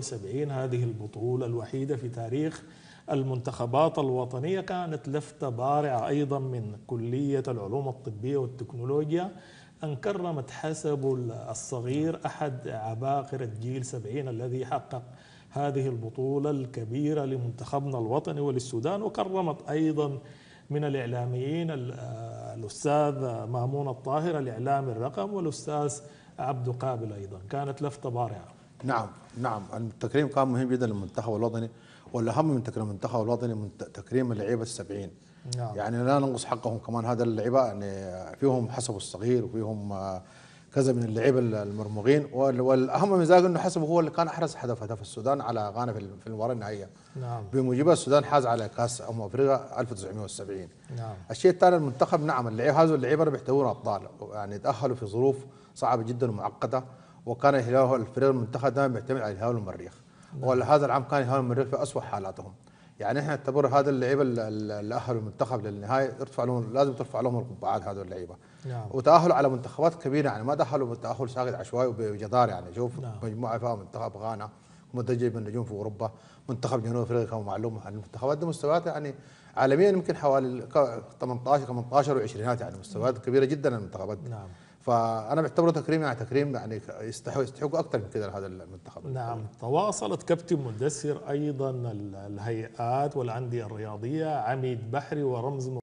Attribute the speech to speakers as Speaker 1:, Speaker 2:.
Speaker 1: 1970 هذه البطولة الوحيدة في تاريخ المنتخبات الوطنية كانت لفتة بارعة أيضا من كلية العلوم الطبية والتكنولوجيا أن كرمت حسب الصغير أحد عباقرة جيل 70 الذي حقق هذه البطولة الكبيرة لمنتخبنا الوطني وللسودان وكرمت أيضا من الإعلاميين الأستاذ مامون الطاهر الإعلامي الرقم والأستاذ عبد قابل أيضا كانت لفتة بارعة
Speaker 2: نعم نعم التكريم كان مهم جدا للمنتخب الوطني والاهم من تكريم المنتخب الوطني من تكريم اللعيبه السبعين نعم. يعني لا ننقص حقهم كمان هذا اللعيبه يعني فيهم حسب الصغير وفيهم كذا من اللعيبه المرموقين والاهم من ذلك انه حسب هو اللي كان احرز هدف هدف السودان على غانا في المباراه النهائيه نعم بموجبها السودان حاز على كاس امم افريقيا 1970 نعم الشيء الثاني المنتخب نعم اللعيبه هذول اللعيبه بيحتوون ابطال يعني تاهلوا في ظروف صعبه جدا ومعقده وكان الفريق المنتخب دائما يعتمد على الهلال والمريخ نعم. ولهذا العام كان الهلال والمريخ في اسوء حالاتهم يعني احنا نعتبر هذا اللعيبه اللي اهلوا المنتخب للنهايه ارتفع لهم لازم ترفع لهم القبعات هذول اللعيبه نعم. وتاهلوا على منتخبات كبيره يعني ما تاهلوا تاهل ساقط عشوائي وبجدار يعني شوف نعم. مجموعه فيها منتخب غانا مدجج من نجوم في اوروبا منتخب جنوب افريقيا ومعلوم المنتخبات دي مستويات يعني عالميا يمكن حوالي 18 18 وعشرينات يعني مستويات نعم. كبيره جدا المنتخبات نعم فانا بعتبره تكريم يعني تكريم يعني
Speaker 1: يستحق يستحق اكثر من كده لهذا المنتخب نعم تواصلت كابتن مندسير ايضا الهيئات والانديه الرياضيه عميد بحري ورمز